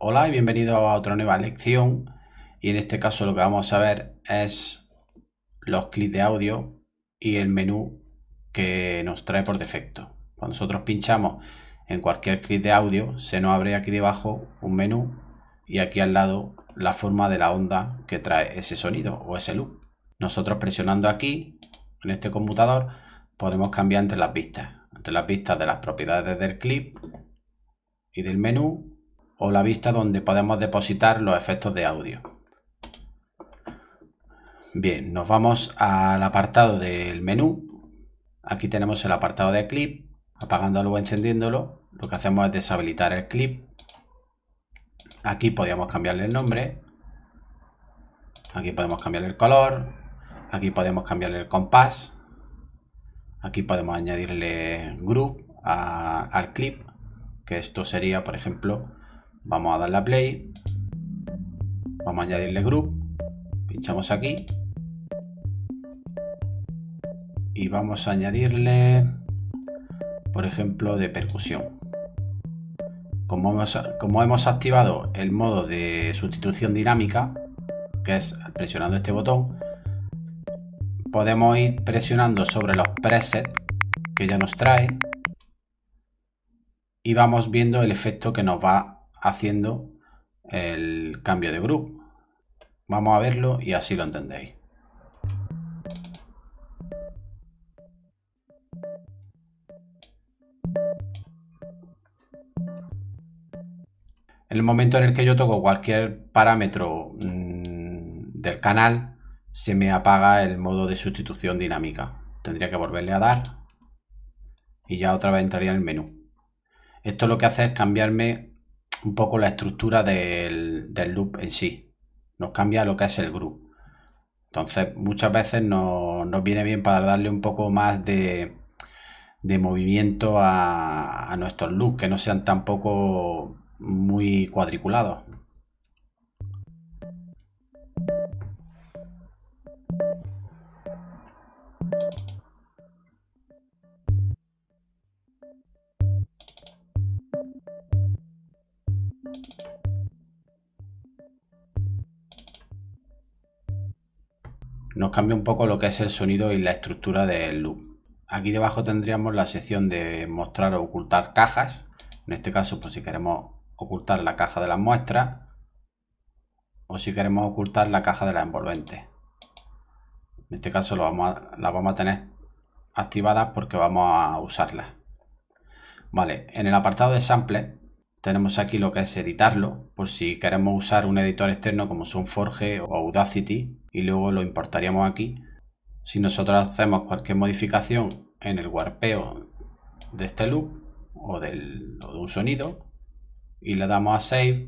Hola y bienvenido a otra nueva lección y en este caso lo que vamos a ver es los clips de audio y el menú que nos trae por defecto. Cuando nosotros pinchamos en cualquier clip de audio se nos abre aquí debajo un menú y aquí al lado la forma de la onda que trae ese sonido o ese loop. Nosotros presionando aquí en este computador podemos cambiar entre las vistas, entre las vistas de las propiedades del clip y del menú o la vista donde podemos depositar los efectos de audio. Bien, nos vamos al apartado del menú. Aquí tenemos el apartado de clip. Apagándolo o encendiéndolo, lo que hacemos es deshabilitar el clip. Aquí podríamos cambiarle el nombre. Aquí podemos cambiarle el color. Aquí podemos cambiarle el compás. Aquí podemos añadirle group al clip. Que esto sería, por ejemplo, Vamos a darle a play. Vamos a añadirle group. Pinchamos aquí. Y vamos a añadirle, por ejemplo, de percusión. Como hemos, como hemos activado el modo de sustitución dinámica, que es presionando este botón, podemos ir presionando sobre los presets que ya nos trae y vamos viendo el efecto que nos va haciendo el cambio de grupo, Vamos a verlo y así lo entendéis. En el momento en el que yo toco cualquier parámetro mm, del canal, se me apaga el modo de sustitución dinámica. Tendría que volverle a dar y ya otra vez entraría en el menú. Esto lo que hace es cambiarme un poco la estructura del, loop en sí. Nos cambia lo que es el group Entonces, muchas veces nos, viene bien para darle un poco más de, de movimiento a, a nuestros loops, que no sean tampoco muy cuadriculados. Nos cambia un poco lo que es el sonido y la estructura del loop. Aquí debajo tendríamos la sección de mostrar o ocultar cajas. En este caso, pues si queremos ocultar la caja de las muestras o si queremos ocultar la caja de la envolvente En este caso lo vamos la vamos a tener activada porque vamos a usarla Vale, en el apartado de sample tenemos aquí lo que es editarlo, por si queremos usar un editor externo como Sonforge o Audacity y luego lo importaríamos aquí. Si nosotros hacemos cualquier modificación en el warpeo de este loop o, del, de un sonido y le damos a Save,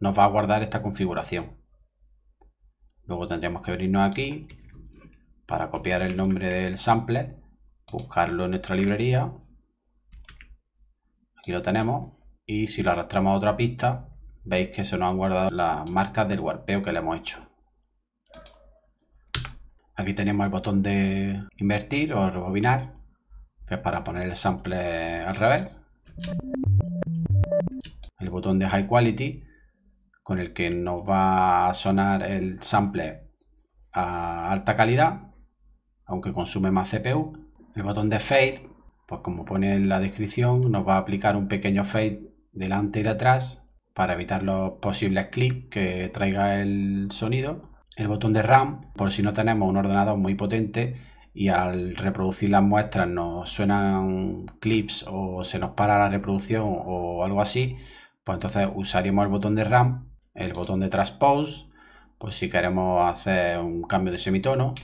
nos va a guardar esta configuración. Luego tendríamos que venirnos aquí para copiar el nombre del sample, buscarlo en nuestra librería. Aquí lo tenemos y si lo arrastramos a otra pista, veis que se nos han guardado las marcas del warpeo que le hemos hecho. Aquí tenemos el botón de invertir o rebobinar, que es para poner el sample al revés. El botón de high quality, con el que nos va a sonar el sample a alta calidad, aunque consume más CPU. El botón de fade, pues como pone en la descripción, nos va a aplicar un pequeño fade delante y de atrás para evitar los posibles clips que traiga el sonido. El botón de RAM por si no tenemos un ordenador muy potente y al reproducir las muestras nos suenan clips o se nos para la reproducción o algo así, pues entonces usaríamos el botón de RAM, el botón de transpose, pues si queremos hacer un cambio de semitono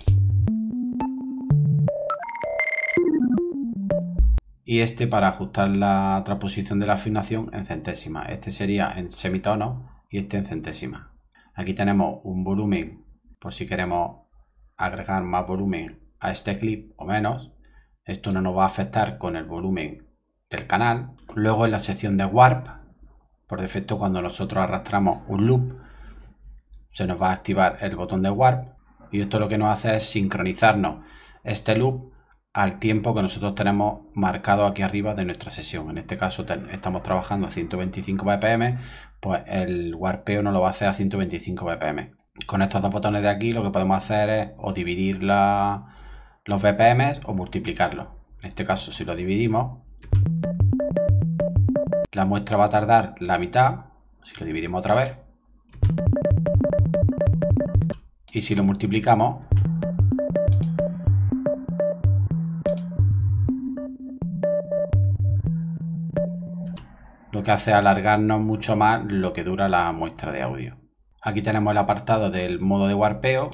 y este para ajustar la transposición de la afinación en centésima. Este sería en semitono y este en centésima. Aquí tenemos un volumen por si queremos agregar más volumen a este clip o menos. Esto no nos va a afectar con el volumen del canal. Luego en la sección de Warp, por defecto cuando nosotros arrastramos un loop, se nos va a activar el botón de Warp y esto lo que nos hace es sincronizarnos este loop al tiempo que nosotros tenemos marcado aquí arriba de nuestra sesión. En este caso estamos trabajando a 125 BPM, pues el warpeo no lo va a hacer a 125 BPM. Con estos dos botones de aquí lo que podemos hacer es o dividir los BPM o multiplicarlos. En este caso si lo dividimos, la muestra va a tardar la mitad, si lo dividimos otra vez, y si lo multiplicamos, que hace alargarnos mucho más lo que dura la muestra de audio. Aquí tenemos el apartado del modo de warpeo,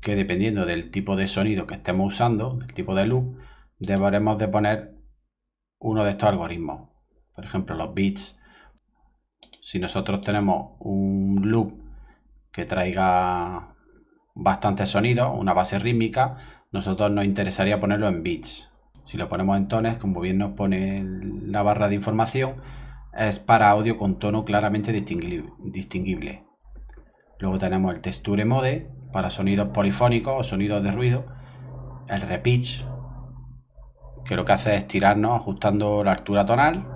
que dependiendo del tipo de sonido que estemos usando, del tipo de loop deberemos de poner uno de estos algoritmos. Por ejemplo, los bits. Si nosotros tenemos un loop que traiga bastante sonido, una base rítmica, nosotros nos interesaría ponerlo en bits. Si lo ponemos en tones, como bien nos pone la barra de información, es para audio con tono claramente distinguible. Luego tenemos el Texture Mode para sonidos polifónicos o sonidos de ruido. El Repitch, que lo que hace es tirarnos ajustando la altura tonal,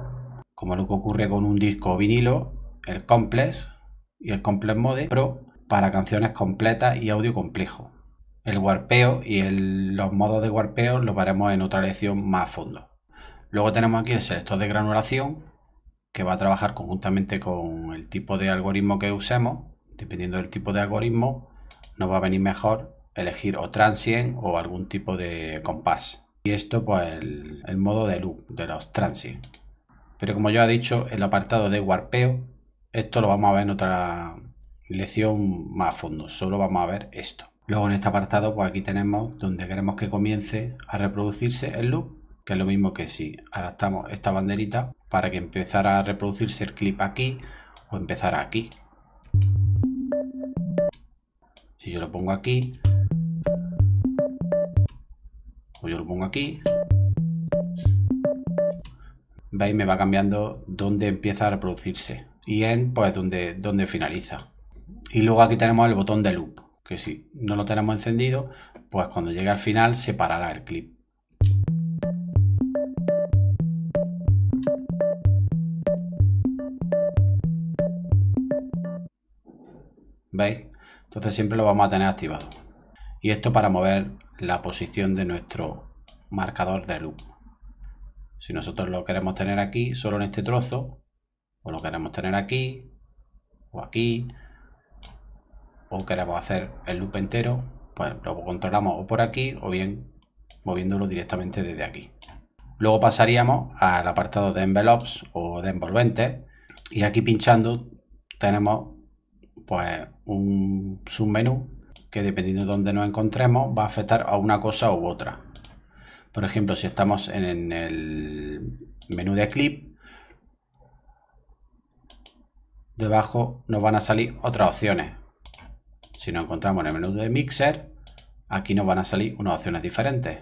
como lo que ocurre con un disco vinilo. El Complex y el Complex Mode Pro para canciones completas y audio complejo. El warpeo y los modos de warpeo los veremos en otra lección más a fondo. Luego tenemos aquí el selector de granulación, que va a trabajar conjuntamente con el tipo de algoritmo que usemos. Dependiendo del tipo de algoritmo, nos va a venir mejor elegir o transient o algún tipo de compás. Y esto, pues, el, modo de loop de los transient. Pero como ya he dicho, el apartado de warpeo, esto lo vamos a ver en otra lección más a fondo. Solo vamos a ver esto. Luego en este apartado, pues aquí tenemos donde queremos que comience a reproducirse el loop, que es lo mismo que si adaptamos esta banderita, para que empezara a reproducirse el clip aquí o empezara aquí. Si yo lo pongo aquí, o yo lo pongo aquí, veis me va cambiando dónde empieza a reproducirse y en pues donde, donde finaliza. Y luego aquí tenemos el botón de loop, que si no lo tenemos encendido, pues cuando llegue al final se parará el clip. ¿Veis? Entonces siempre lo vamos a tener activado. Y esto para mover la posición de nuestro marcador de loop. Si nosotros lo queremos tener aquí, solo en este trozo, o lo queremos tener aquí, o aquí, o queremos hacer el loop entero, pues lo controlamos o por aquí, o bien moviéndolo directamente desde aquí. Luego pasaríamos al apartado de envelopes o de envolventes, y aquí pinchando tenemos pues un submenú que dependiendo de dónde nos encontremos va a afectar a una cosa u otra. Por ejemplo, si estamos en el menú de clip, debajo nos van a salir otras opciones. Si nos encontramos en el menú de mixer, aquí nos van a salir unas opciones diferentes.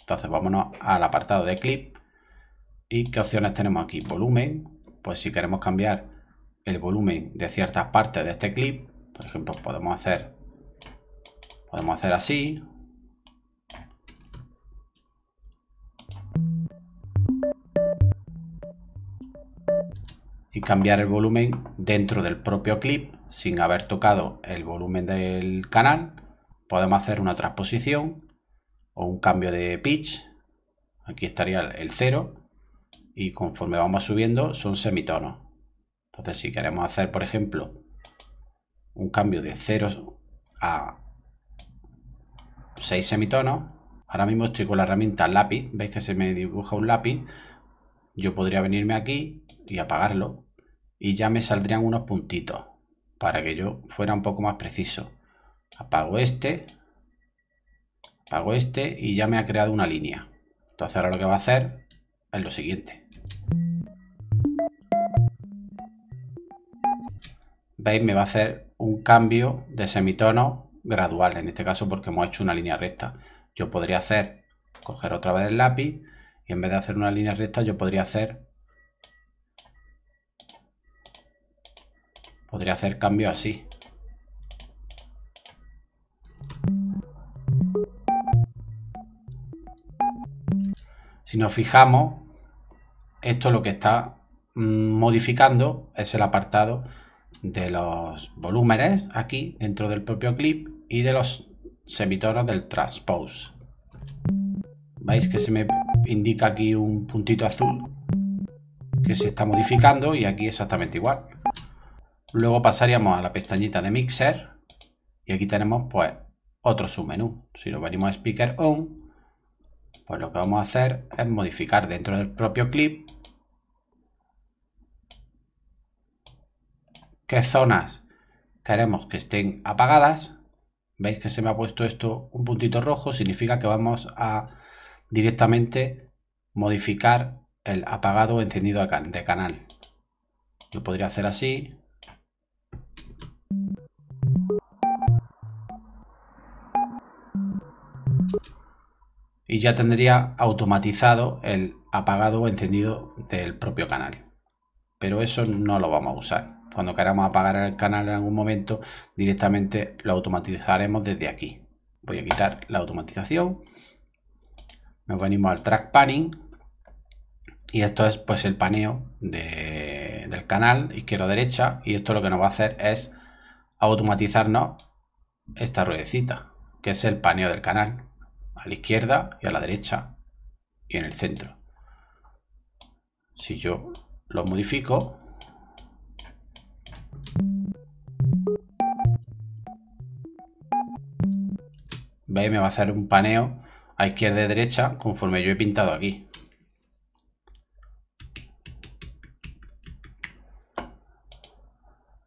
Entonces vámonos al apartado de clip y qué opciones tenemos aquí. Volumen, pues si queremos cambiar el volumen de ciertas partes de este clip, por ejemplo, podemos hacer, podemos hacer así. Y cambiar el volumen dentro del propio clip sin haber tocado el volumen del canal. Podemos hacer una transposición o un cambio de pitch. Aquí estaría el 0 y conforme vamos subiendo son semitonos. Entonces si queremos hacer, por ejemplo, un cambio de 0 a 6 semitonos. Ahora mismo estoy con la herramienta lápiz, veis que se me dibuja un lápiz. Yo podría venirme aquí y apagarlo y ya me saldrían unos puntitos para que yo fuera un poco más preciso. Apago este, apago este y ya me ha creado una línea. Entonces ahora lo que va a hacer es lo siguiente. ¿Veis? Me va a hacer un cambio de semitono gradual, en este caso porque hemos hecho una línea recta. Yo podría hacer, coger otra vez el lápiz y en vez de hacer una línea recta yo podría hacer podría hacer cambio así. Si nos fijamos, esto lo que está mm, modificando es el apartado de los volúmenes aquí dentro del propio clip y de los semitonos del transpose. ¿Veis que se me indica aquí un puntito azul que se está modificando y aquí exactamente igual? Luego pasaríamos a la pestañita de Mixer y aquí tenemos pues otro submenú. Si nos venimos a Speaker On, pues lo que vamos a hacer es modificar dentro del propio clip qué zonas queremos que estén apagadas. Veis que se me ha puesto esto un puntito rojo, significa que vamos a directamente modificar el apagado o encendido de canal. Yo podría hacer así. Y ya tendría automatizado el apagado o encendido del propio canal. Pero eso no lo vamos a usar. Cuando queramos apagar el canal en algún momento, directamente lo automatizaremos desde aquí. Voy a quitar la automatización. Nos venimos al track panning. Y esto es pues el paneo del canal izquierda-derecha. Y esto lo que nos va a hacer es automatizarnos esta ruedecita, que es el paneo del canal. A la izquierda y a la derecha y en el centro. Si yo lo modifico, ¿Veis? Me va a hacer un paneo a izquierda y derecha conforme yo he pintado aquí.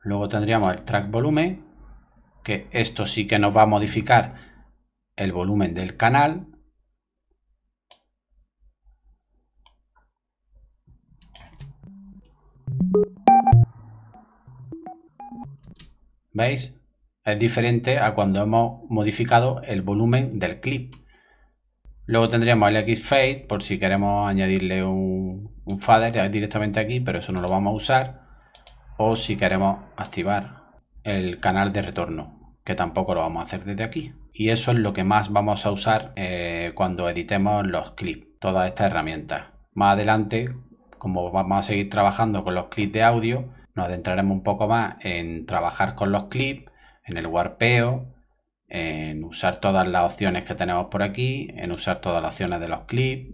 Luego tendríamos el track volumen, que esto sí que nos va a modificar el volumen del canal. ¿Veis? Es diferente a cuando hemos modificado el volumen del clip. Luego tendríamos el X-Fade por si queremos añadirle un, fader directamente aquí, pero eso no lo vamos a usar. O si queremos activar el canal de retorno, que tampoco lo vamos a hacer desde aquí. Y eso es lo que más vamos a usar eh, cuando editemos los clips, todas estas herramientas. Más adelante, como vamos a seguir trabajando con los clips de audio, nos adentraremos un poco más en trabajar con los clips, en el warpeo, en usar todas las opciones que tenemos por aquí, en usar todas las opciones de los clips,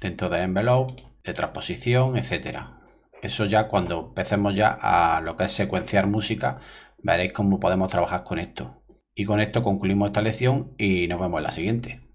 dentro de envelope, de transposición, etcétera. Eso ya cuando empecemos ya a lo que es secuenciar música, veréis cómo podemos trabajar con esto. Y con esto concluimos esta lección y nos vemos en la siguiente.